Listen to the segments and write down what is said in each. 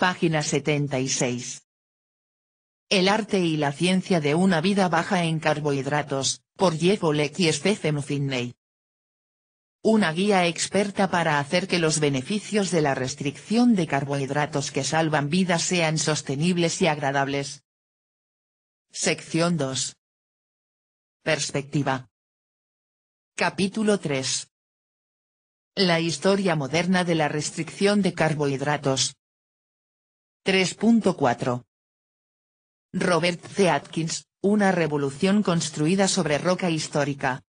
Página 76. El arte y la ciencia de una vida baja en carbohidratos, por Jeff Oleck y Stephen Finney. Una guía experta para hacer que los beneficios de la restricción de carbohidratos que salvan vidas sean sostenibles y agradables. Sección 2. Perspectiva. Capítulo 3. La historia moderna de la restricción de carbohidratos, 3.4. Robert C. Atkins, Una revolución construida sobre roca histórica.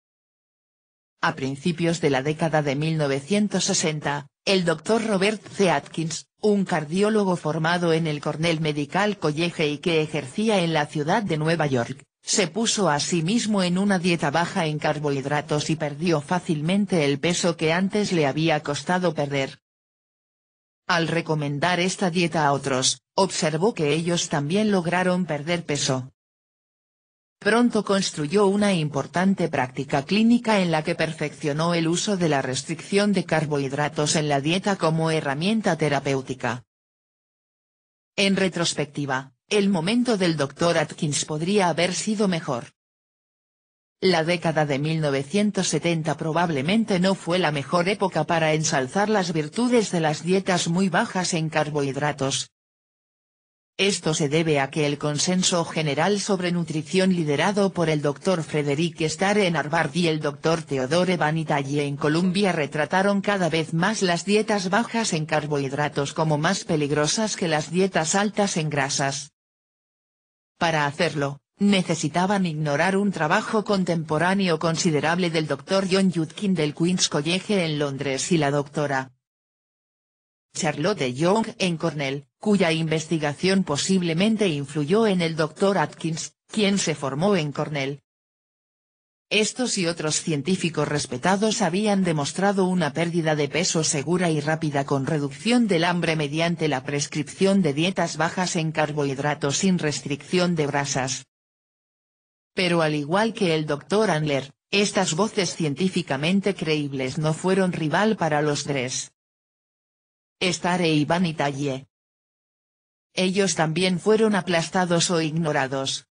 A principios de la década de 1960, el doctor Robert C. Atkins, un cardiólogo formado en el Cornell Medical College y que ejercía en la ciudad de Nueva York, se puso a sí mismo en una dieta baja en carbohidratos y perdió fácilmente el peso que antes le había costado perder. Al recomendar esta dieta a otros, observó que ellos también lograron perder peso. Pronto construyó una importante práctica clínica en la que perfeccionó el uso de la restricción de carbohidratos en la dieta como herramienta terapéutica. En retrospectiva, el momento del Dr. Atkins podría haber sido mejor. La década de 1970 probablemente no fue la mejor época para ensalzar las virtudes de las dietas muy bajas en carbohidratos. Esto se debe a que el consenso general sobre nutrición liderado por el Dr. Frederick Star en Harvard y el Dr. Theodore Itallie en Columbia retrataron cada vez más las dietas bajas en carbohidratos como más peligrosas que las dietas altas en grasas. Para hacerlo, necesitaban ignorar un trabajo contemporáneo considerable del doctor John Judkin del Queen's College en Londres y la doctora Charlotte Young en Cornell, cuya investigación posiblemente influyó en el doctor Atkins, quien se formó en Cornell. Estos y otros científicos respetados habían demostrado una pérdida de peso segura y rápida con reducción del hambre mediante la prescripción de dietas bajas en carbohidratos sin restricción de grasas. Pero al igual que el doctor Anler, estas voces científicamente creíbles no fueron rival para los tres. E Iván y Ellos también fueron aplastados o ignorados.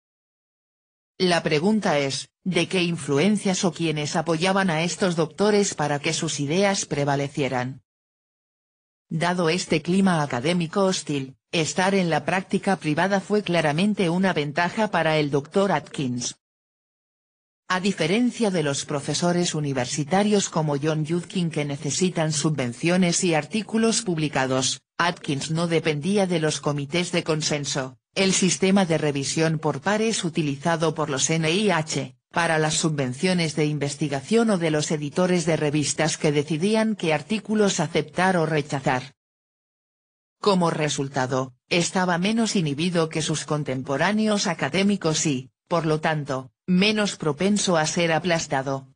La pregunta es, ¿de qué influencias o quiénes apoyaban a estos doctores para que sus ideas prevalecieran? Dado este clima académico hostil, estar en la práctica privada fue claramente una ventaja para el Dr. Atkins. A diferencia de los profesores universitarios como John Judkin que necesitan subvenciones y artículos publicados, Atkins no dependía de los comités de consenso, el sistema de revisión por pares utilizado por los NIH, para las subvenciones de investigación o de los editores de revistas que decidían qué artículos aceptar o rechazar. Como resultado, estaba menos inhibido que sus contemporáneos académicos y, por lo tanto, menos propenso a ser aplastado.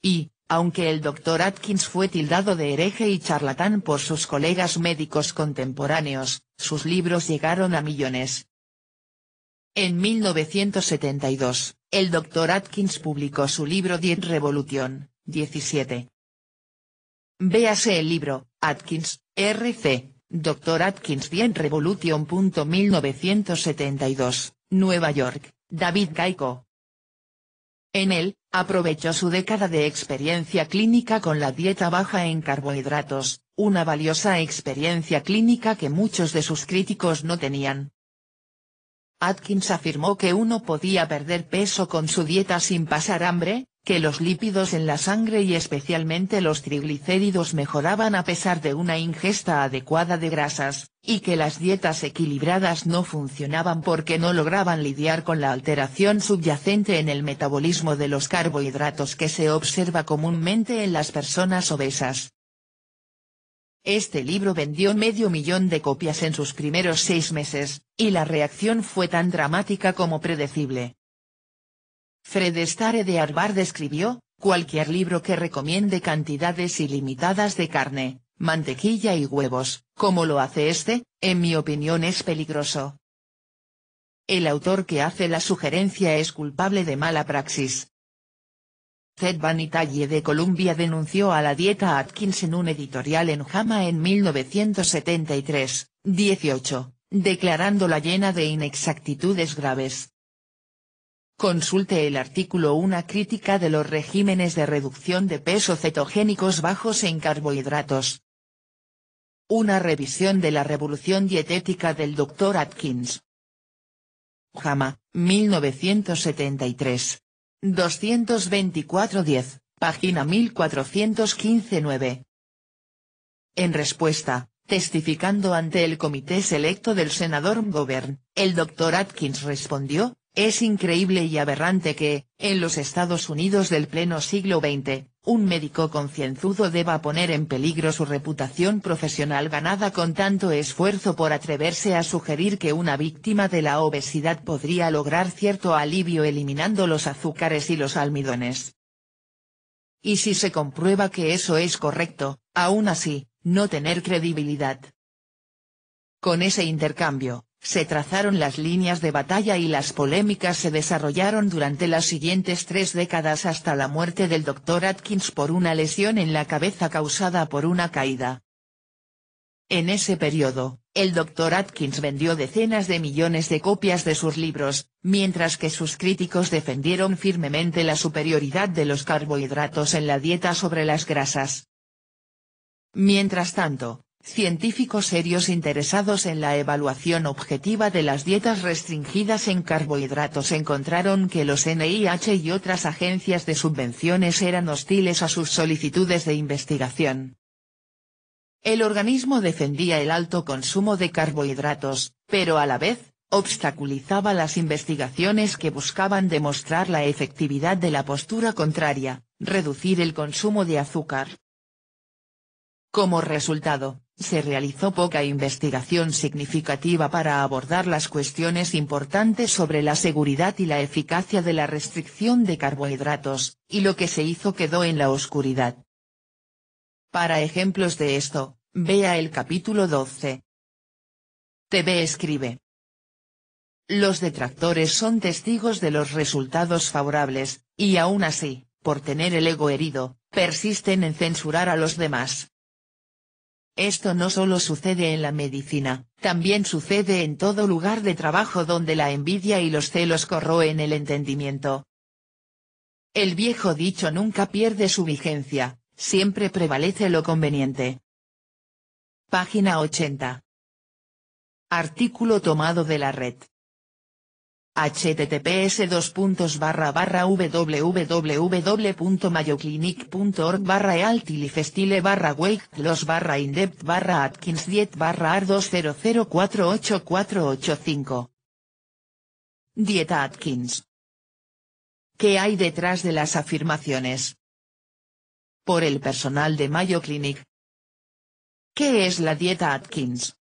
Y, aunque el doctor Atkins fue tildado de hereje y charlatán por sus colegas médicos contemporáneos, sus libros llegaron a millones. En 1972, el Dr. Atkins publicó su libro Diet Revolution, 17. Véase el libro, Atkins, R.C., Dr. Atkins Diet Revolution. 1972, Nueva York, David Gaico. En él, aprovechó su década de experiencia clínica con la dieta baja en carbohidratos, una valiosa experiencia clínica que muchos de sus críticos no tenían, Atkins afirmó que uno podía perder peso con su dieta sin pasar hambre, que los lípidos en la sangre y especialmente los triglicéridos mejoraban a pesar de una ingesta adecuada de grasas, y que las dietas equilibradas no funcionaban porque no lograban lidiar con la alteración subyacente en el metabolismo de los carbohidratos que se observa comúnmente en las personas obesas. Este libro vendió medio millón de copias en sus primeros seis meses, y la reacción fue tan dramática como predecible. Fred Stare de Arbar escribió, cualquier libro que recomiende cantidades ilimitadas de carne, mantequilla y huevos, como lo hace este, en mi opinión es peligroso. El autor que hace la sugerencia es culpable de mala praxis, Ted Itallie de Columbia denunció a la dieta Atkins en un editorial en JAMA en 1973, 18, declarándola llena de inexactitudes graves. Consulte el artículo Una crítica de los regímenes de reducción de peso cetogénicos bajos en carbohidratos. Una revisión de la revolución dietética del Dr. Atkins. JAMA, 1973. 224.10 página 1415-9. En respuesta, testificando ante el comité selecto del senador Govern, el doctor Atkins respondió, es increíble y aberrante que, en los Estados Unidos del pleno siglo XX, un médico concienzudo deba poner en peligro su reputación profesional ganada con tanto esfuerzo por atreverse a sugerir que una víctima de la obesidad podría lograr cierto alivio eliminando los azúcares y los almidones. Y si se comprueba que eso es correcto, aún así, no tener credibilidad. Con ese intercambio, se trazaron las líneas de batalla y las polémicas se desarrollaron durante las siguientes tres décadas hasta la muerte del Dr. Atkins por una lesión en la cabeza causada por una caída. En ese periodo, el Dr. Atkins vendió decenas de millones de copias de sus libros, mientras que sus críticos defendieron firmemente la superioridad de los carbohidratos en la dieta sobre las grasas. Mientras tanto, Científicos serios interesados en la evaluación objetiva de las dietas restringidas en carbohidratos encontraron que los NIH y otras agencias de subvenciones eran hostiles a sus solicitudes de investigación. El organismo defendía el alto consumo de carbohidratos, pero a la vez, obstaculizaba las investigaciones que buscaban demostrar la efectividad de la postura contraria, reducir el consumo de azúcar, como resultado, se realizó poca investigación significativa para abordar las cuestiones importantes sobre la seguridad y la eficacia de la restricción de carbohidratos, y lo que se hizo quedó en la oscuridad. Para ejemplos de esto, vea el capítulo 12. TV escribe. Los detractores son testigos de los resultados favorables, y aún así, por tener el ego herido, persisten en censurar a los demás. Esto no solo sucede en la medicina, también sucede en todo lugar de trabajo donde la envidia y los celos corroen el entendimiento. El viejo dicho nunca pierde su vigencia, siempre prevalece lo conveniente. Página 80. Artículo tomado de la red https www.mayoclinic.org barra ealtilifestile barra wake los barra indept barra atkins diet barra ar 20048485 Dieta Atkins ¿Qué hay detrás de las afirmaciones? Por el personal de Mayo Clinic ¿Qué es la dieta Atkins?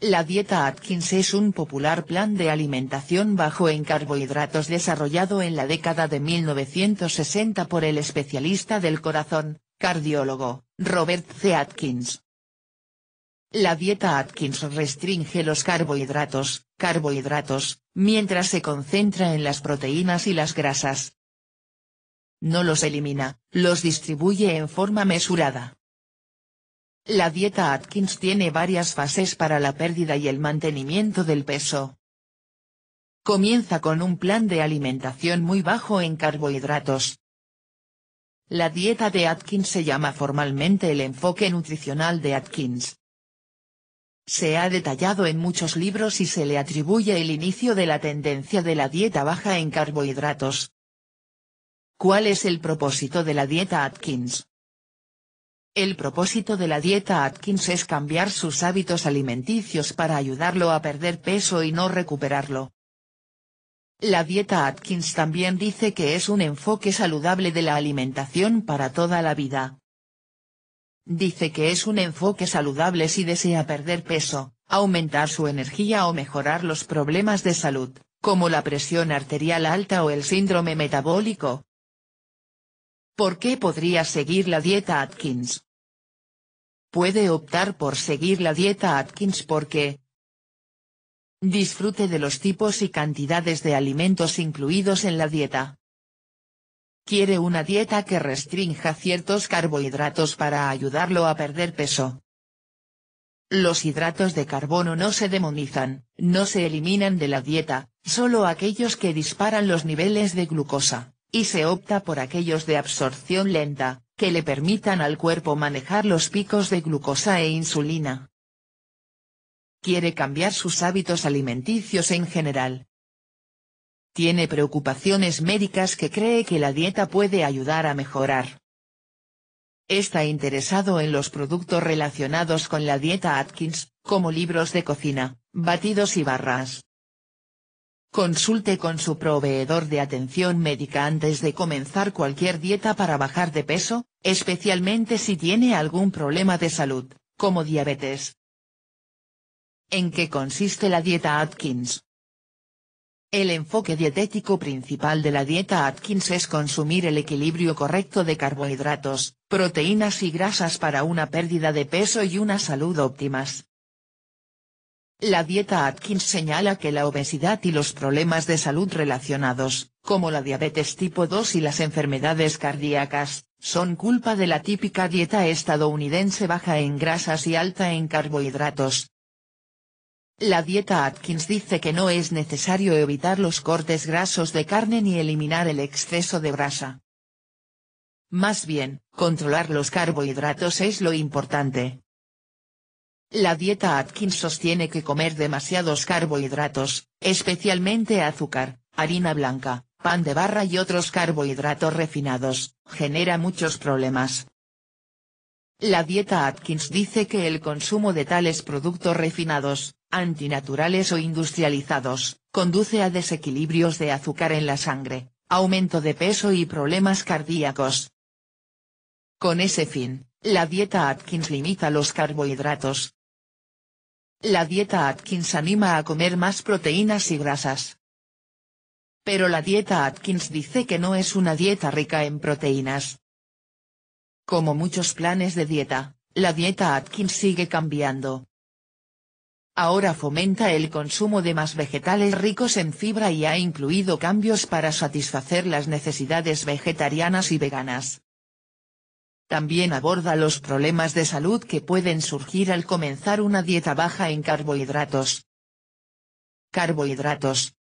La dieta Atkins es un popular plan de alimentación bajo en carbohidratos desarrollado en la década de 1960 por el especialista del corazón, cardiólogo, Robert C. Atkins. La dieta Atkins restringe los carbohidratos, carbohidratos, mientras se concentra en las proteínas y las grasas. No los elimina, los distribuye en forma mesurada. La dieta Atkins tiene varias fases para la pérdida y el mantenimiento del peso. Comienza con un plan de alimentación muy bajo en carbohidratos. La dieta de Atkins se llama formalmente el enfoque nutricional de Atkins. Se ha detallado en muchos libros y se le atribuye el inicio de la tendencia de la dieta baja en carbohidratos. ¿Cuál es el propósito de la dieta Atkins? El propósito de la dieta Atkins es cambiar sus hábitos alimenticios para ayudarlo a perder peso y no recuperarlo. La dieta Atkins también dice que es un enfoque saludable de la alimentación para toda la vida. Dice que es un enfoque saludable si desea perder peso, aumentar su energía o mejorar los problemas de salud, como la presión arterial alta o el síndrome metabólico. ¿Por qué podría seguir la dieta Atkins? puede optar por seguir la dieta Atkins porque disfrute de los tipos y cantidades de alimentos incluidos en la dieta. Quiere una dieta que restrinja ciertos carbohidratos para ayudarlo a perder peso. Los hidratos de carbono no se demonizan, no se eliminan de la dieta, solo aquellos que disparan los niveles de glucosa, y se opta por aquellos de absorción lenta, que le permitan al cuerpo manejar los picos de glucosa e insulina. Quiere cambiar sus hábitos alimenticios en general. Tiene preocupaciones médicas que cree que la dieta puede ayudar a mejorar. Está interesado en los productos relacionados con la dieta Atkins, como libros de cocina, batidos y barras. Consulte con su proveedor de atención médica antes de comenzar cualquier dieta para bajar de peso, especialmente si tiene algún problema de salud, como diabetes. ¿En qué consiste la dieta Atkins? El enfoque dietético principal de la dieta Atkins es consumir el equilibrio correcto de carbohidratos, proteínas y grasas para una pérdida de peso y una salud óptimas. La dieta Atkins señala que la obesidad y los problemas de salud relacionados, como la diabetes tipo 2 y las enfermedades cardíacas, son culpa de la típica dieta estadounidense baja en grasas y alta en carbohidratos. La dieta Atkins dice que no es necesario evitar los cortes grasos de carne ni eliminar el exceso de grasa. Más bien, controlar los carbohidratos es lo importante. La dieta Atkins sostiene que comer demasiados carbohidratos, especialmente azúcar, harina blanca, pan de barra y otros carbohidratos refinados, genera muchos problemas. La dieta Atkins dice que el consumo de tales productos refinados, antinaturales o industrializados, conduce a desequilibrios de azúcar en la sangre, aumento de peso y problemas cardíacos. Con ese fin, la dieta Atkins limita los carbohidratos. La dieta Atkins anima a comer más proteínas y grasas, pero la dieta Atkins dice que no es una dieta rica en proteínas. Como muchos planes de dieta, la dieta Atkins sigue cambiando. Ahora fomenta el consumo de más vegetales ricos en fibra y ha incluido cambios para satisfacer las necesidades vegetarianas y veganas. También aborda los problemas de salud que pueden surgir al comenzar una dieta baja en carbohidratos. Carbohidratos,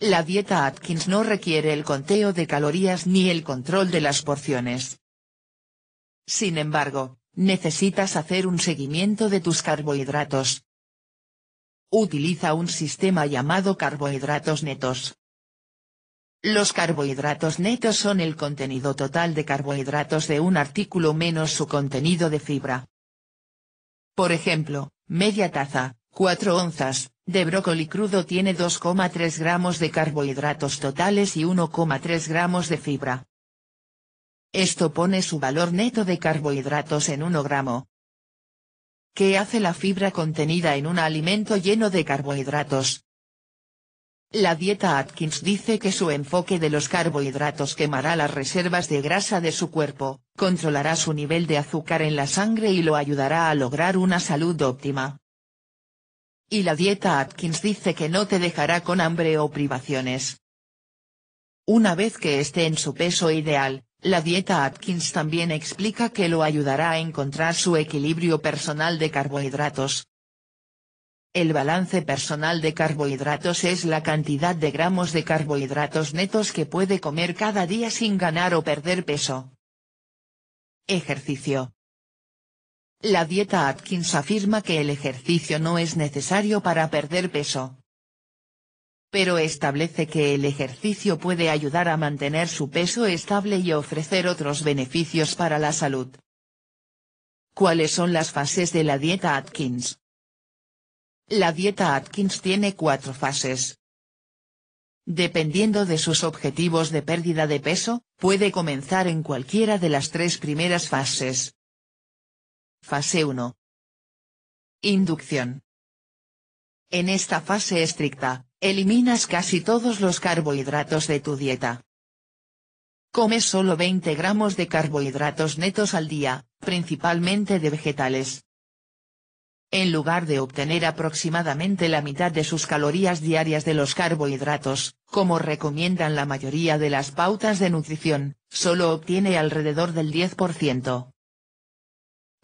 la dieta Atkins no requiere el conteo de calorías ni el control de las porciones. Sin embargo, necesitas hacer un seguimiento de tus carbohidratos. Utiliza un sistema llamado carbohidratos netos. Los carbohidratos netos son el contenido total de carbohidratos de un artículo menos su contenido de fibra. Por ejemplo, media taza, 4 onzas, de brócoli crudo tiene 2,3 gramos de carbohidratos totales y 1,3 gramos de fibra. Esto pone su valor neto de carbohidratos en 1 gramo. ¿Qué hace la fibra contenida en un alimento lleno de carbohidratos? La dieta Atkins dice que su enfoque de los carbohidratos quemará las reservas de grasa de su cuerpo, controlará su nivel de azúcar en la sangre y lo ayudará a lograr una salud óptima y la dieta Atkins dice que no te dejará con hambre o privaciones. Una vez que esté en su peso ideal, la dieta Atkins también explica que lo ayudará a encontrar su equilibrio personal de carbohidratos. El balance personal de carbohidratos es la cantidad de gramos de carbohidratos netos que puede comer cada día sin ganar o perder peso. Ejercicio. La dieta Atkins afirma que el ejercicio no es necesario para perder peso. Pero establece que el ejercicio puede ayudar a mantener su peso estable y ofrecer otros beneficios para la salud. ¿Cuáles son las fases de la dieta Atkins? La dieta Atkins tiene cuatro fases. Dependiendo de sus objetivos de pérdida de peso, puede comenzar en cualquiera de las tres primeras fases. Fase 1. Inducción. En esta fase estricta, eliminas casi todos los carbohidratos de tu dieta. Comes solo 20 gramos de carbohidratos netos al día, principalmente de vegetales. En lugar de obtener aproximadamente la mitad de sus calorías diarias de los carbohidratos, como recomiendan la mayoría de las pautas de nutrición, solo obtiene alrededor del 10%.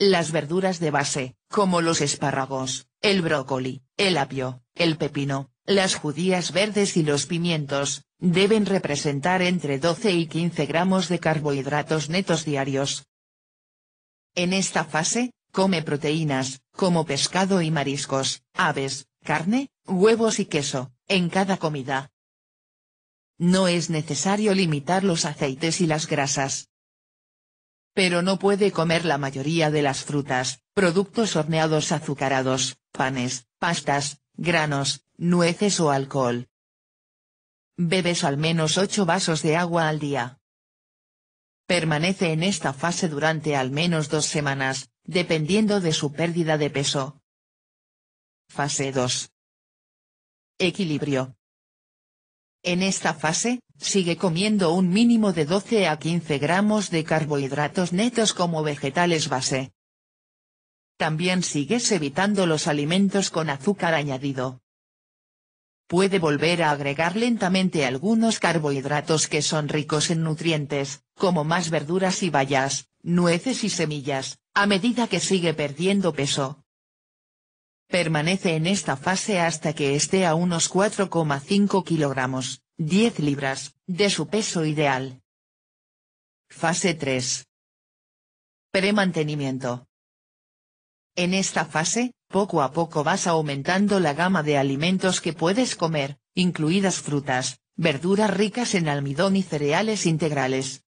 Las verduras de base, como los espárragos, el brócoli, el apio, el pepino, las judías verdes y los pimientos, deben representar entre 12 y 15 gramos de carbohidratos netos diarios. En esta fase, come proteínas, como pescado y mariscos, aves, carne, huevos y queso, en cada comida. No es necesario limitar los aceites y las grasas, pero no puede comer la mayoría de las frutas, productos horneados azucarados, panes, pastas, granos, nueces o alcohol. Bebes al menos 8 vasos de agua al día. Permanece en esta fase durante al menos dos semanas, dependiendo de su pérdida de peso. Fase 2. Equilibrio. En esta fase, Sigue comiendo un mínimo de 12 a 15 gramos de carbohidratos netos como vegetales base. También sigues evitando los alimentos con azúcar añadido. Puede volver a agregar lentamente algunos carbohidratos que son ricos en nutrientes, como más verduras y bayas, nueces y semillas, a medida que sigue perdiendo peso. Permanece en esta fase hasta que esté a unos 4,5 kilogramos. 10 libras, de su peso ideal. Fase 3. Premantenimiento. En esta fase, poco a poco vas aumentando la gama de alimentos que puedes comer, incluidas frutas, verduras ricas en almidón y cereales integrales.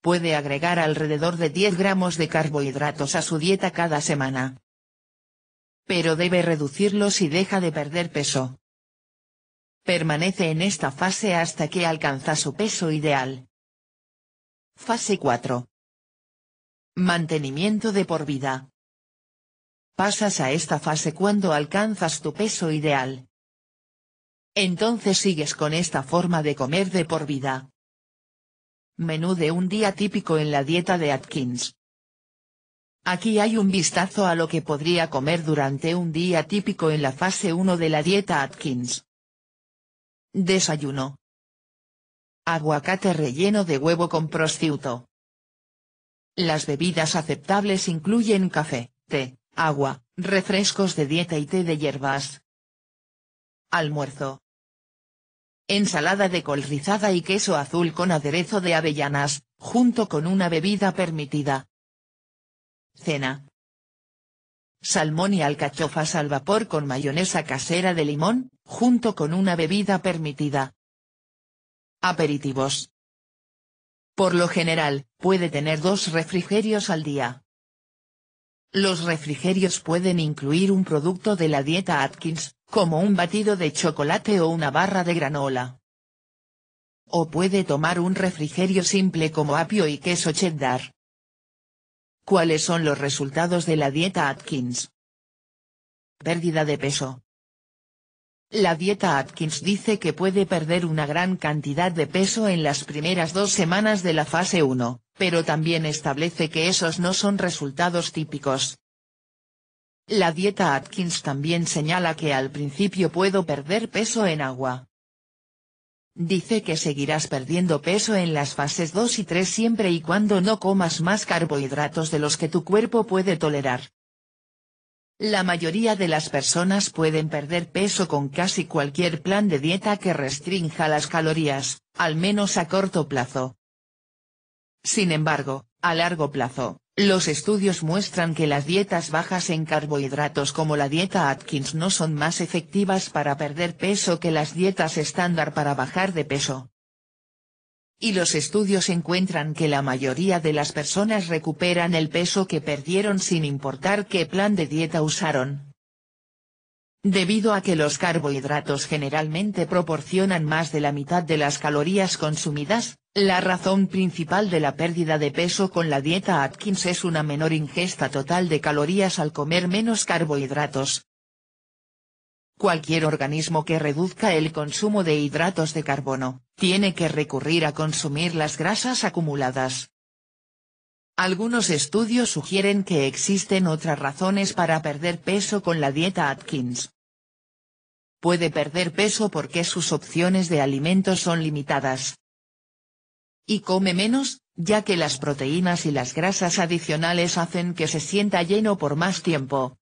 Puede agregar alrededor de 10 gramos de carbohidratos a su dieta cada semana. Pero debe reducirlos si deja de perder peso. Permanece en esta fase hasta que alcanza su peso ideal. Fase 4. Mantenimiento de por vida. Pasas a esta fase cuando alcanzas tu peso ideal. Entonces sigues con esta forma de comer de por vida. Menú de un día típico en la dieta de Atkins. Aquí hay un vistazo a lo que podría comer durante un día típico en la fase 1 de la dieta Atkins. Desayuno. Aguacate relleno de huevo con prosciutto. Las bebidas aceptables incluyen café, té, agua, refrescos de dieta y té de hierbas. Almuerzo. Ensalada de col rizada y queso azul con aderezo de avellanas, junto con una bebida permitida. Cena. Salmón y alcachofas al vapor con mayonesa casera de limón, junto con una bebida permitida. Aperitivos. Por lo general, puede tener dos refrigerios al día. Los refrigerios pueden incluir un producto de la dieta Atkins, como un batido de chocolate o una barra de granola. O puede tomar un refrigerio simple como apio y queso cheddar. ¿Cuáles son los resultados de la dieta Atkins? Pérdida de peso. La dieta Atkins dice que puede perder una gran cantidad de peso en las primeras dos semanas de la fase 1, pero también establece que esos no son resultados típicos. La dieta Atkins también señala que al principio puedo perder peso en agua. Dice que seguirás perdiendo peso en las fases 2 y 3 siempre y cuando no comas más carbohidratos de los que tu cuerpo puede tolerar. La mayoría de las personas pueden perder peso con casi cualquier plan de dieta que restrinja las calorías, al menos a corto plazo. Sin embargo, a largo plazo, los estudios muestran que las dietas bajas en carbohidratos como la dieta Atkins no son más efectivas para perder peso que las dietas estándar para bajar de peso y los estudios encuentran que la mayoría de las personas recuperan el peso que perdieron sin importar qué plan de dieta usaron. Debido a que los carbohidratos generalmente proporcionan más de la mitad de las calorías consumidas, la razón principal de la pérdida de peso con la dieta Atkins es una menor ingesta total de calorías al comer menos carbohidratos, Cualquier organismo que reduzca el consumo de hidratos de carbono, tiene que recurrir a consumir las grasas acumuladas. Algunos estudios sugieren que existen otras razones para perder peso con la dieta Atkins. Puede perder peso porque sus opciones de alimentos son limitadas. Y come menos, ya que las proteínas y las grasas adicionales hacen que se sienta lleno por más tiempo.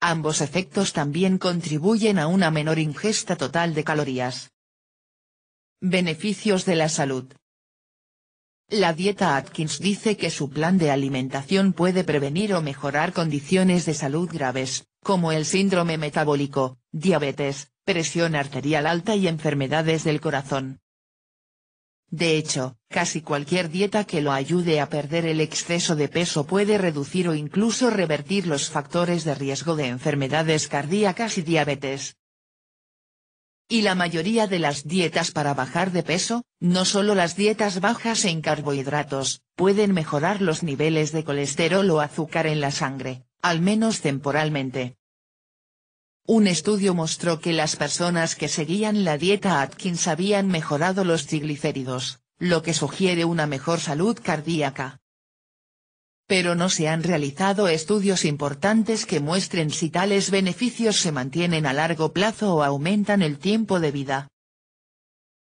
Ambos efectos también contribuyen a una menor ingesta total de calorías. Beneficios de la salud. La dieta Atkins dice que su plan de alimentación puede prevenir o mejorar condiciones de salud graves, como el síndrome metabólico, diabetes, presión arterial alta y enfermedades del corazón. De hecho, casi cualquier dieta que lo ayude a perder el exceso de peso puede reducir o incluso revertir los factores de riesgo de enfermedades cardíacas y diabetes. Y la mayoría de las dietas para bajar de peso, no solo las dietas bajas en carbohidratos, pueden mejorar los niveles de colesterol o azúcar en la sangre, al menos temporalmente. Un estudio mostró que las personas que seguían la dieta Atkins habían mejorado los triglicéridos, lo que sugiere una mejor salud cardíaca. Pero no se han realizado estudios importantes que muestren si tales beneficios se mantienen a largo plazo o aumentan el tiempo de vida.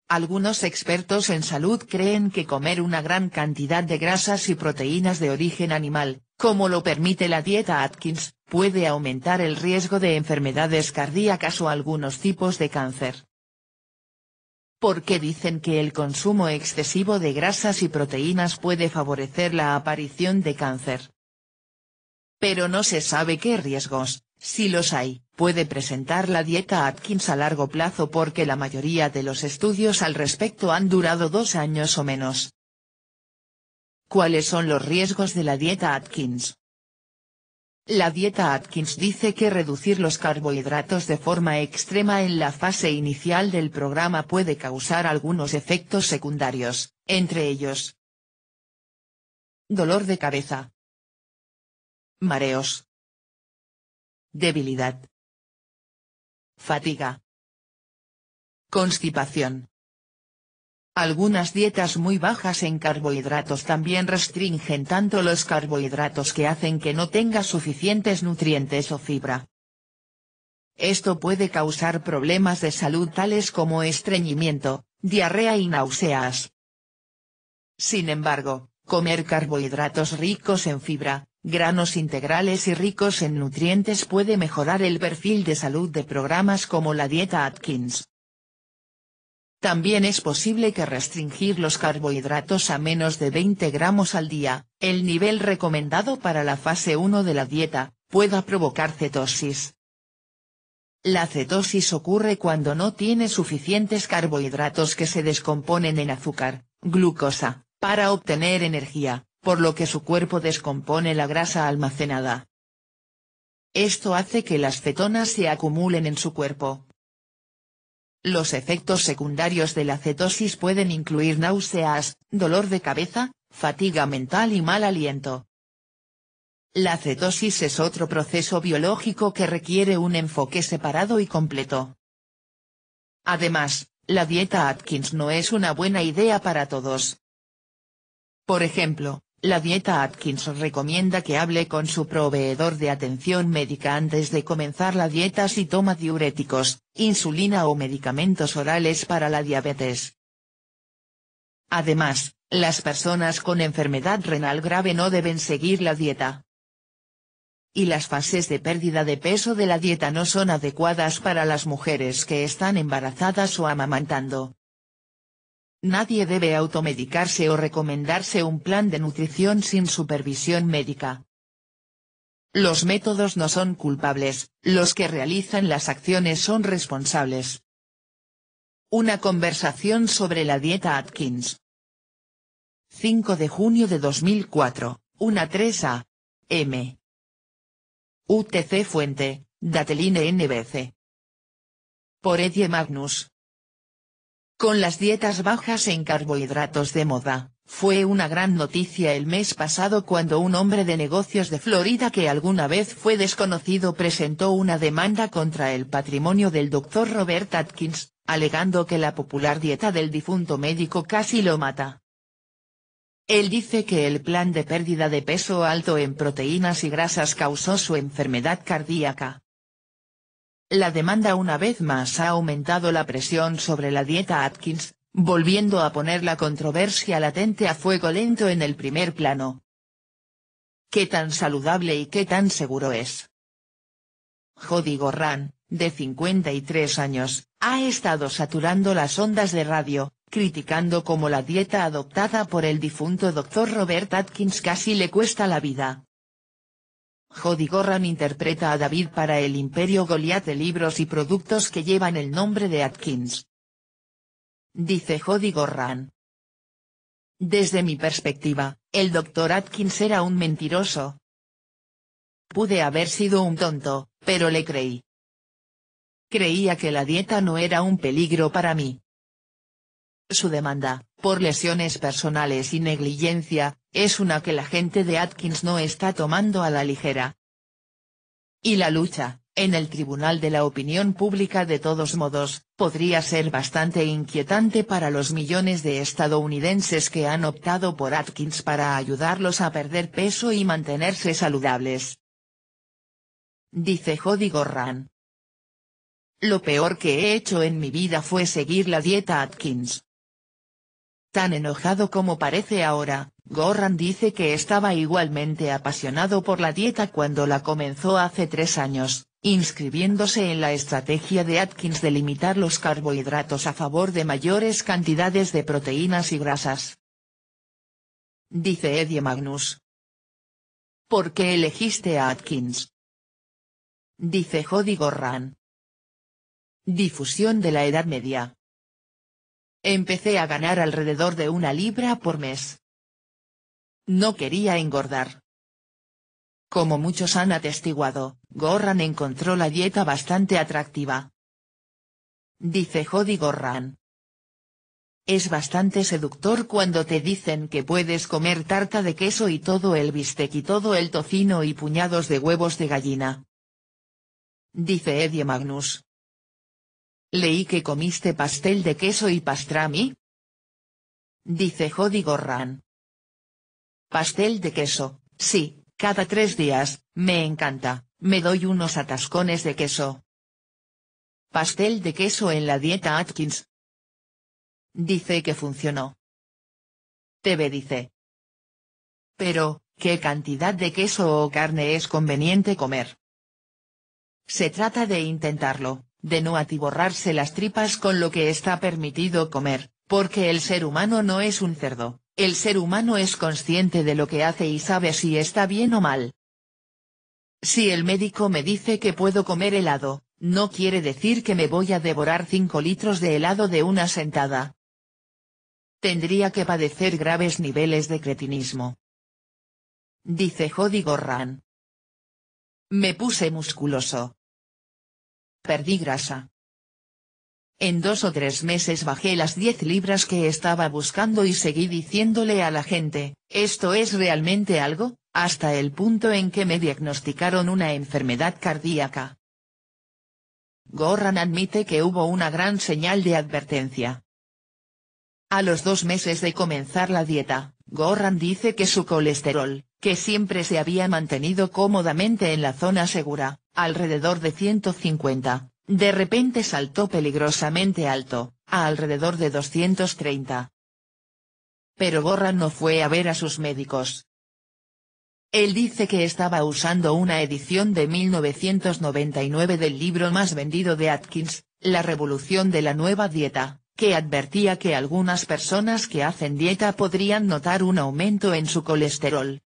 Algunos expertos en salud creen que comer una gran cantidad de grasas y proteínas de origen animal, como lo permite la dieta Atkins, puede aumentar el riesgo de enfermedades cardíacas o algunos tipos de cáncer. ¿Por qué dicen que el consumo excesivo de grasas y proteínas puede favorecer la aparición de cáncer? Pero no se sabe qué riesgos, si los hay puede presentar la dieta Atkins a largo plazo porque la mayoría de los estudios al respecto han durado dos años o menos. ¿Cuáles son los riesgos de la dieta Atkins? La dieta Atkins dice que reducir los carbohidratos de forma extrema en la fase inicial del programa puede causar algunos efectos secundarios, entre ellos. Dolor de cabeza. Mareos. Debilidad. Fatiga. Constipación. Algunas dietas muy bajas en carbohidratos también restringen tanto los carbohidratos que hacen que no tenga suficientes nutrientes o fibra. Esto puede causar problemas de salud tales como estreñimiento, diarrea y náuseas. Sin embargo, comer carbohidratos ricos en fibra, granos integrales y ricos en nutrientes puede mejorar el perfil de salud de programas como la dieta Atkins. También es posible que restringir los carbohidratos a menos de 20 gramos al día, el nivel recomendado para la fase 1 de la dieta, pueda provocar cetosis. La cetosis ocurre cuando no tiene suficientes carbohidratos que se descomponen en azúcar, glucosa, para obtener energía, por lo que su cuerpo descompone la grasa almacenada. Esto hace que las cetonas se acumulen en su cuerpo. Los efectos secundarios de la cetosis pueden incluir náuseas, dolor de cabeza, fatiga mental y mal aliento. La cetosis es otro proceso biológico que requiere un enfoque separado y completo. Además, la dieta Atkins no es una buena idea para todos. Por ejemplo, la dieta Atkins recomienda que hable con su proveedor de atención médica antes de comenzar la dieta si toma diuréticos, insulina o medicamentos orales para la diabetes. Además, las personas con enfermedad renal grave no deben seguir la dieta. Y las fases de pérdida de peso de la dieta no son adecuadas para las mujeres que están embarazadas o amamantando, Nadie debe automedicarse o recomendarse un plan de nutrición sin supervisión médica. Los métodos no son culpables, los que realizan las acciones son responsables. Una conversación sobre la dieta Atkins. 5 de junio de 2004, una 3A. M. UTC Fuente, Dateline NBC. Por Eddie Magnus. Con las dietas bajas en carbohidratos de moda, fue una gran noticia el mes pasado cuando un hombre de negocios de Florida que alguna vez fue desconocido presentó una demanda contra el patrimonio del doctor Robert Atkins, alegando que la popular dieta del difunto médico casi lo mata. Él dice que el plan de pérdida de peso alto en proteínas y grasas causó su enfermedad cardíaca, la demanda una vez más ha aumentado la presión sobre la dieta Atkins, volviendo a poner la controversia latente a fuego lento en el primer plano. ¿Qué tan saludable y qué tan seguro es? Jody Gorran, de 53 años, ha estado saturando las ondas de radio, criticando cómo la dieta adoptada por el difunto doctor Robert Atkins casi le cuesta la vida. Jody Gorran interpreta a David para el Imperio Goliath de libros y productos que llevan el nombre de Atkins. Dice Jody Gorran. Desde mi perspectiva, el Dr. Atkins era un mentiroso. Pude haber sido un tonto, pero le creí. Creía que la dieta no era un peligro para mí. Su demanda, por lesiones personales y negligencia, es una que la gente de Atkins no está tomando a la ligera. Y la lucha, en el Tribunal de la Opinión Pública de todos modos, podría ser bastante inquietante para los millones de estadounidenses que han optado por Atkins para ayudarlos a perder peso y mantenerse saludables. Dice Jody Gorran. Lo peor que he hecho en mi vida fue seguir la dieta Atkins. Tan enojado como parece ahora, Gorran dice que estaba igualmente apasionado por la dieta cuando la comenzó hace tres años, inscribiéndose en la estrategia de Atkins de limitar los carbohidratos a favor de mayores cantidades de proteínas y grasas. Dice Eddie Magnus. ¿Por qué elegiste a Atkins? Dice Jody Gorran. Difusión de la Edad Media. Empecé a ganar alrededor de una libra por mes. No quería engordar. Como muchos han atestiguado, Gorran encontró la dieta bastante atractiva. Dice Jody Gorran. Es bastante seductor cuando te dicen que puedes comer tarta de queso y todo el bistec y todo el tocino y puñados de huevos de gallina. Dice Eddie Magnus. Leí que comiste pastel de queso y pastrami. Dice Jody Gorran. Pastel de queso, sí, cada tres días, me encanta, me doy unos atascones de queso. Pastel de queso en la dieta Atkins. Dice que funcionó. TV dice. Pero, ¿qué cantidad de queso o carne es conveniente comer? Se trata de intentarlo de no atiborrarse las tripas con lo que está permitido comer, porque el ser humano no es un cerdo, el ser humano es consciente de lo que hace y sabe si está bien o mal. Si el médico me dice que puedo comer helado, no quiere decir que me voy a devorar 5 litros de helado de una sentada. Tendría que padecer graves niveles de cretinismo. Dice Jody Gorran. Me puse musculoso, Perdí grasa. En dos o tres meses bajé las 10 libras que estaba buscando y seguí diciéndole a la gente, esto es realmente algo, hasta el punto en que me diagnosticaron una enfermedad cardíaca. Gorran admite que hubo una gran señal de advertencia. A los dos meses de comenzar la dieta, Gorran dice que su colesterol, que siempre se había mantenido cómodamente en la zona segura, alrededor de 150, de repente saltó peligrosamente alto, a alrededor de 230. Pero Gorran no fue a ver a sus médicos. Él dice que estaba usando una edición de 1999 del libro más vendido de Atkins, La revolución de la nueva dieta, que advertía que algunas personas que hacen dieta podrían notar un aumento en su colesterol.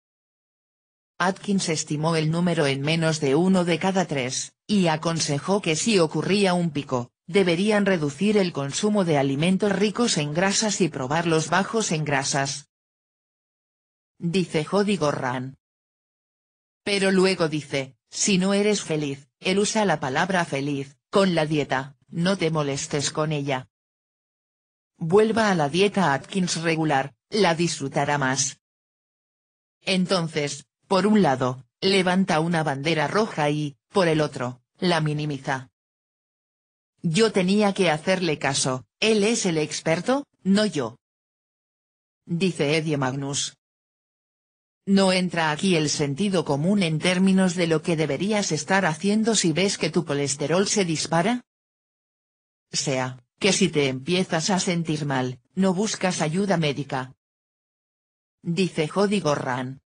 Atkins estimó el número en menos de uno de cada tres, y aconsejó que si ocurría un pico, deberían reducir el consumo de alimentos ricos en grasas y probar los bajos en grasas. Dice Jody Gorran. Pero luego dice, si no eres feliz, él usa la palabra feliz, con la dieta, no te molestes con ella vuelva a la dieta Atkins regular, la disfrutará más. Entonces, por un lado, levanta una bandera roja y, por el otro, la minimiza. Yo tenía que hacerle caso, él es el experto, no yo. Dice Eddie Magnus. No entra aquí el sentido común en términos de lo que deberías estar haciendo si ves que tu colesterol se dispara? Sea que si te empiezas a sentir mal, no buscas ayuda médica. Dice Jody Gorran.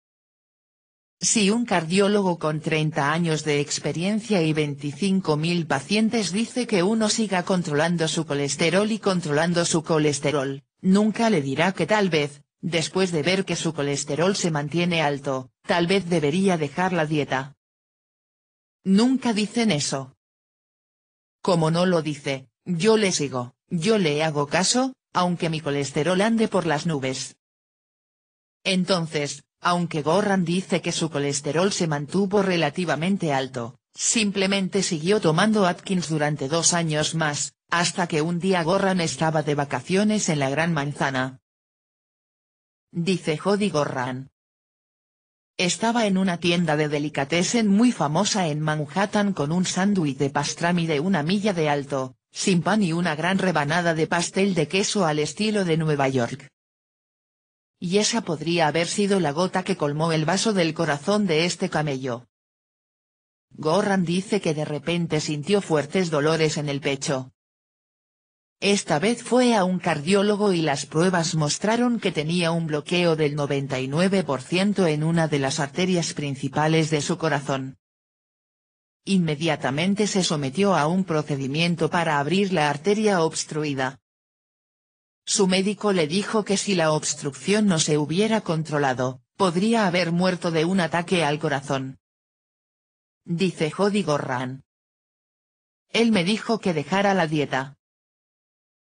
Si un cardiólogo con 30 años de experiencia y 25.000 pacientes dice que uno siga controlando su colesterol y controlando su colesterol, nunca le dirá que tal vez, después de ver que su colesterol se mantiene alto, tal vez debería dejar la dieta. Nunca dicen eso. Como no lo dice, yo le sigo, yo le hago caso, aunque mi colesterol ande por las nubes. Entonces, aunque Gorran dice que su colesterol se mantuvo relativamente alto, simplemente siguió tomando Atkins durante dos años más, hasta que un día Gorran estaba de vacaciones en la Gran Manzana. Dice Jody Gorran. Estaba en una tienda de delicatessen muy famosa en Manhattan con un sándwich de pastrami de una milla de alto, sin pan y una gran rebanada de pastel de queso al estilo de Nueva York. Y esa podría haber sido la gota que colmó el vaso del corazón de este camello. Gorran dice que de repente sintió fuertes dolores en el pecho. Esta vez fue a un cardiólogo y las pruebas mostraron que tenía un bloqueo del 99% en una de las arterias principales de su corazón inmediatamente se sometió a un procedimiento para abrir la arteria obstruida. Su médico le dijo que si la obstrucción no se hubiera controlado, podría haber muerto de un ataque al corazón. Dice Jody Gorran. Él me dijo que dejara la dieta.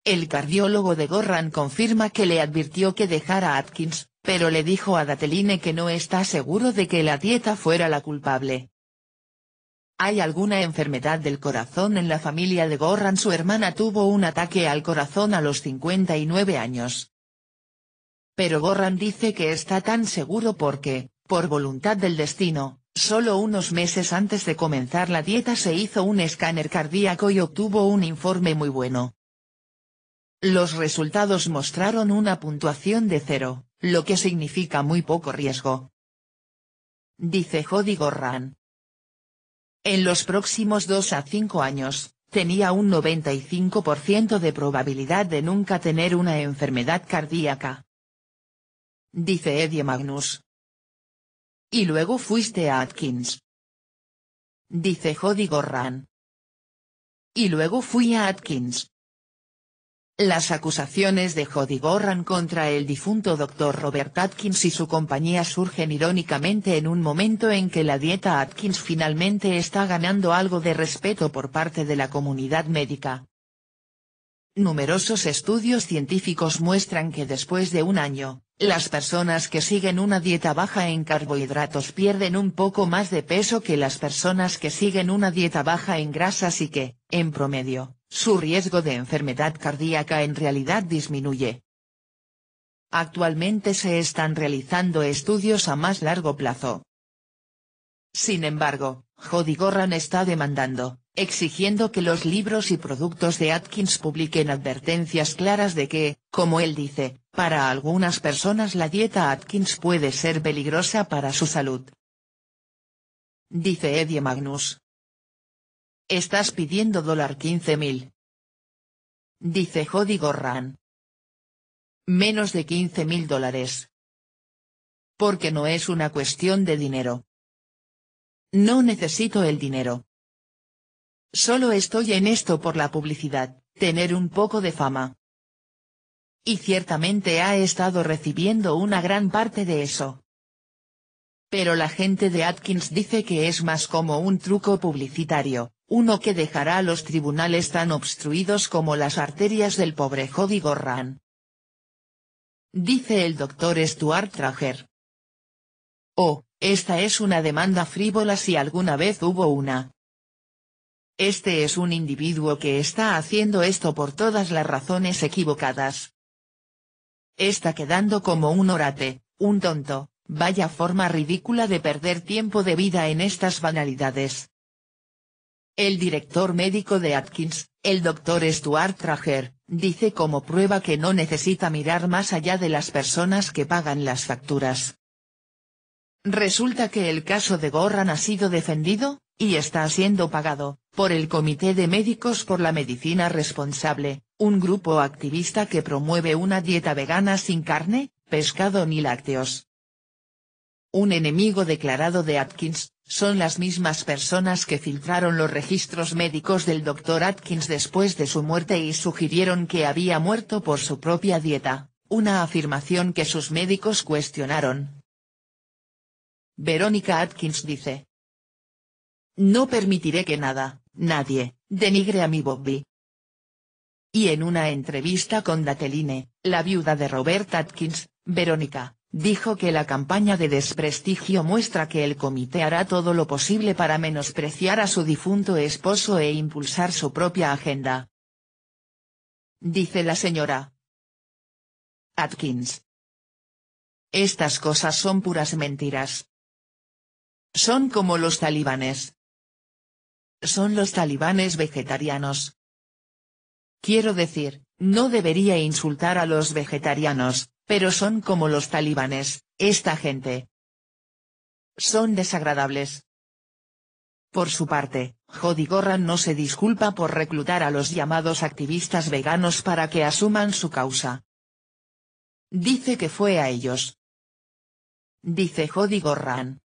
El cardiólogo de Gorran confirma que le advirtió que dejara Atkins, pero le dijo a Dateline que no está seguro de que la dieta fuera la culpable. Hay alguna enfermedad del corazón en la familia de Gorran. Su hermana tuvo un ataque al corazón a los 59 años. Pero Gorran dice que está tan seguro porque, por voluntad del destino, solo unos meses antes de comenzar la dieta se hizo un escáner cardíaco y obtuvo un informe muy bueno. Los resultados mostraron una puntuación de cero, lo que significa muy poco riesgo. Dice Jody Gorran, en los próximos 2 a 5 años, tenía un 95% de probabilidad de nunca tener una enfermedad cardíaca. Dice Eddie Magnus. Y luego fuiste a Atkins. Dice Jody Gorran. Y luego fui a Atkins. Las acusaciones de Jody Gorran contra el difunto Dr. Robert Atkins y su compañía surgen irónicamente en un momento en que la dieta Atkins finalmente está ganando algo de respeto por parte de la comunidad médica. Numerosos estudios científicos muestran que después de un año, las personas que siguen una dieta baja en carbohidratos pierden un poco más de peso que las personas que siguen una dieta baja en grasas y que, en promedio, su riesgo de enfermedad cardíaca en realidad disminuye. Actualmente se están realizando estudios a más largo plazo. Sin embargo, Jody Gorran está demandando, exigiendo que los libros y productos de Atkins publiquen advertencias claras de que, como él dice, para algunas personas la dieta Atkins puede ser peligrosa para su salud. Dice Eddie Magnus, Estás pidiendo dólar 15.000. Dice Jody Gorran. Menos de 15.000 mil dólares. Porque no es una cuestión de dinero. No necesito el dinero. Solo estoy en esto por la publicidad, tener un poco de fama. Y ciertamente ha estado recibiendo una gran parte de eso. Pero la gente de Atkins dice que es más como un truco publicitario, uno que dejará a los tribunales tan obstruidos como las arterias del pobre Jody Gorran. Dice el doctor Stuart Trager. Oh, esta es una demanda frívola si alguna vez hubo una. Este es un individuo que está haciendo esto por todas las razones equivocadas. Está quedando como un orate, un tonto, vaya forma ridícula de perder tiempo de vida en estas banalidades. El director médico de Atkins, el doctor Stuart Trager, dice como prueba que no necesita mirar más allá de las personas que pagan las facturas. Resulta que el caso de Gorran ha sido defendido, y está siendo pagado, por el Comité de Médicos por la Medicina Responsable, un grupo activista que promueve una dieta vegana sin carne, pescado ni lácteos. Un enemigo declarado de Atkins, son las mismas personas que filtraron los registros médicos del Dr. Atkins después de su muerte y sugirieron que había muerto por su propia dieta, una afirmación que sus médicos cuestionaron. Verónica Atkins dice. No permitiré que nada, nadie, denigre a mi Bobby. Y en una entrevista con Dateline, la viuda de Robert Atkins, Verónica, Dijo que la campaña de desprestigio muestra que el comité hará todo lo posible para menospreciar a su difunto esposo e impulsar su propia agenda. Dice la señora Atkins. Estas cosas son puras mentiras. Son como los talibanes. Son los talibanes vegetarianos. Quiero decir, no debería insultar a los vegetarianos, pero son como los talibanes, esta gente. Son desagradables. Por su parte, Jody Gorran no se disculpa por reclutar a los llamados activistas veganos para que asuman su causa. Dice que fue a ellos. Dice Jody Gorran.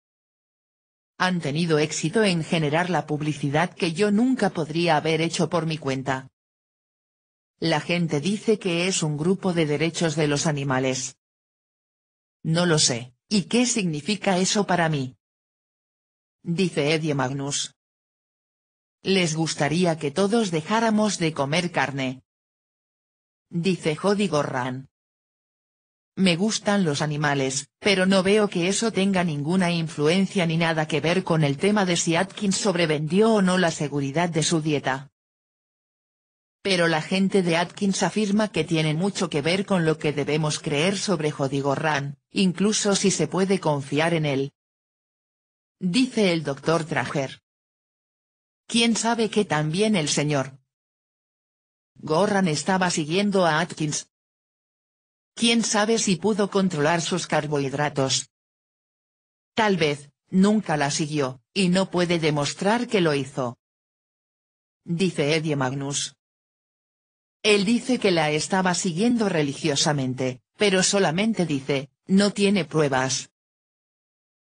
Han tenido éxito en generar la publicidad que yo nunca podría haber hecho por mi cuenta. La gente dice que es un grupo de derechos de los animales. No lo sé, ¿y qué significa eso para mí? Dice Eddie Magnus. Les gustaría que todos dejáramos de comer carne. Dice Jody Gorran. Me gustan los animales, pero no veo que eso tenga ninguna influencia ni nada que ver con el tema de si Atkins sobrevendió o no la seguridad de su dieta pero la gente de Atkins afirma que tiene mucho que ver con lo que debemos creer sobre Jody Gorran, incluso si se puede confiar en él. Dice el doctor Trager. ¿Quién sabe que también el señor Gorran estaba siguiendo a Atkins? ¿Quién sabe si pudo controlar sus carbohidratos? Tal vez, nunca la siguió, y no puede demostrar que lo hizo. Dice Eddie Magnus. Él dice que la estaba siguiendo religiosamente, pero solamente dice, no tiene pruebas.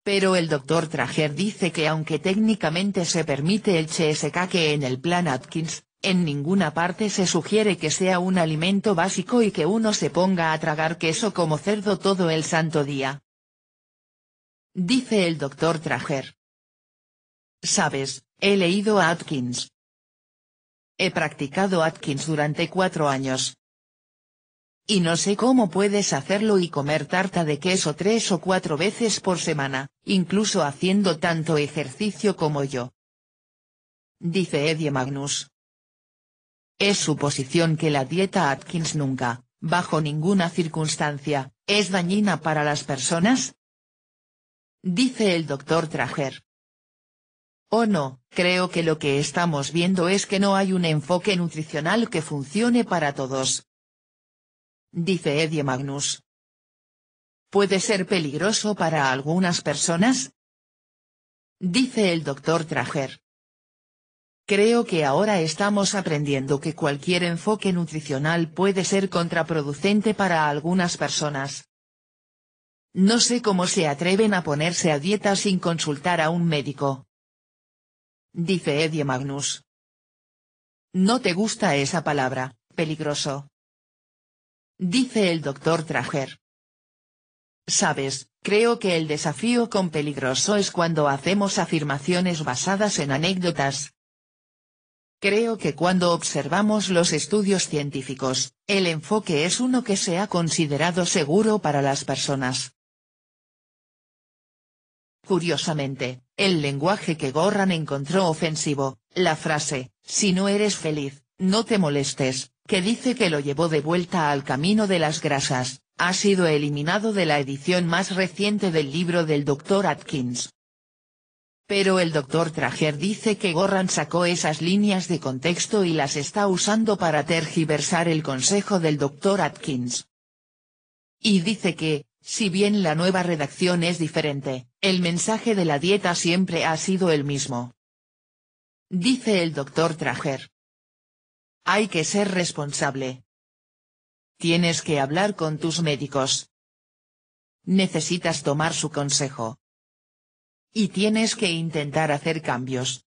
Pero el doctor Trager dice que aunque técnicamente se permite el CSK en el plan Atkins, en ninguna parte se sugiere que sea un alimento básico y que uno se ponga a tragar queso como cerdo todo el santo día. Dice el doctor Trager. Sabes, he leído Atkins, He practicado Atkins durante cuatro años. Y no sé cómo puedes hacerlo y comer tarta de queso tres o cuatro veces por semana, incluso haciendo tanto ejercicio como yo. Dice Eddie Magnus. Es su posición que la dieta Atkins nunca, bajo ninguna circunstancia, es dañina para las personas. Dice el doctor Trager. O oh no, creo que lo que estamos viendo es que no hay un enfoque nutricional que funcione para todos. Dice Eddie Magnus. Puede ser peligroso para algunas personas. Dice el doctor Trager. Creo que ahora estamos aprendiendo que cualquier enfoque nutricional puede ser contraproducente para algunas personas. No sé cómo se atreven a ponerse a dieta sin consultar a un médico dice Eddie Magnus. No te gusta esa palabra, peligroso. Dice el doctor Trager. Sabes, creo que el desafío con peligroso es cuando hacemos afirmaciones basadas en anécdotas. Creo que cuando observamos los estudios científicos, el enfoque es uno que se ha considerado seguro para las personas. Curiosamente, el lenguaje que Gorran encontró ofensivo, la frase, si no eres feliz, no te molestes, que dice que lo llevó de vuelta al camino de las grasas, ha sido eliminado de la edición más reciente del libro del Dr. Atkins. Pero el Dr. Trager dice que Gorran sacó esas líneas de contexto y las está usando para tergiversar el consejo del Dr. Atkins. Y dice que, si bien la nueva redacción es diferente, el mensaje de la dieta siempre ha sido el mismo. Dice el doctor Trager. Hay que ser responsable. Tienes que hablar con tus médicos. Necesitas tomar su consejo. Y tienes que intentar hacer cambios.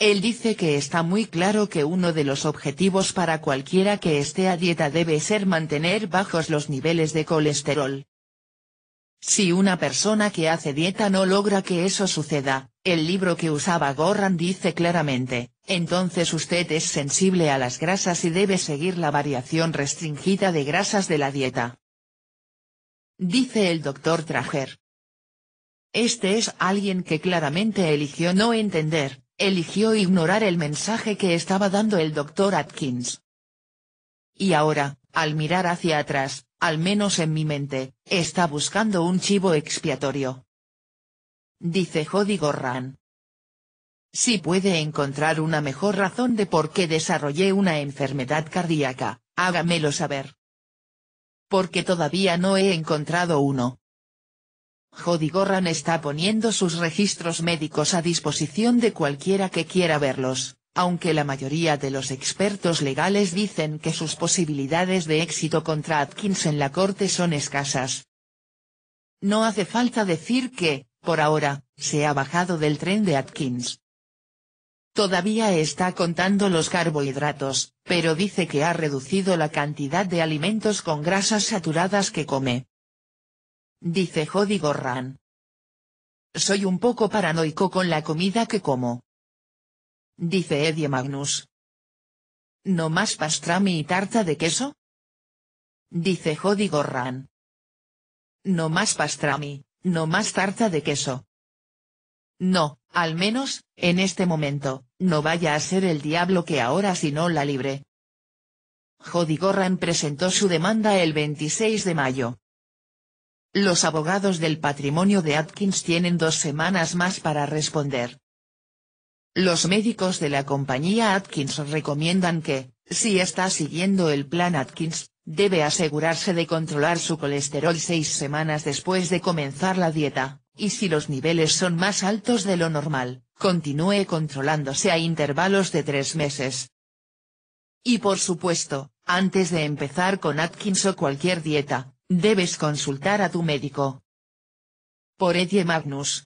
Él dice que está muy claro que uno de los objetivos para cualquiera que esté a dieta debe ser mantener bajos los niveles de colesterol. Si una persona que hace dieta no logra que eso suceda, el libro que usaba Gorran dice claramente, entonces usted es sensible a las grasas y debe seguir la variación restringida de grasas de la dieta. Dice el doctor Trager. Este es alguien que claramente eligió no entender, eligió ignorar el mensaje que estaba dando el doctor Atkins. Y ahora, al mirar hacia atrás, al menos en mi mente, está buscando un chivo expiatorio. Dice Jody Gorran. Si puede encontrar una mejor razón de por qué desarrollé una enfermedad cardíaca, hágamelo saber. Porque todavía no he encontrado uno. Jody Gorran está poniendo sus registros médicos a disposición de cualquiera que quiera verlos, aunque la mayoría de los expertos legales dicen que sus posibilidades de éxito contra Atkins en la corte son escasas. No hace falta decir que, por ahora, se ha bajado del tren de Atkins. Todavía está contando los carbohidratos, pero dice que ha reducido la cantidad de alimentos con grasas saturadas que come dice Jody Gorran. Soy un poco paranoico con la comida que como. Dice Eddie Magnus. ¿No más pastrami y tarta de queso? Dice Jody Gorran. No más pastrami, no más tarta de queso. No, al menos, en este momento, no vaya a ser el diablo que ahora si no la libre. Jody Gorran presentó su demanda el 26 de mayo, los abogados del patrimonio de Atkins tienen dos semanas más para responder. Los médicos de la compañía Atkins recomiendan que, si está siguiendo el plan Atkins, debe asegurarse de controlar su colesterol seis semanas después de comenzar la dieta, y si los niveles son más altos de lo normal, continúe controlándose a intervalos de tres meses. Y por supuesto, antes de empezar con Atkins o cualquier dieta, Debes consultar a tu médico. Por Edie Magnus.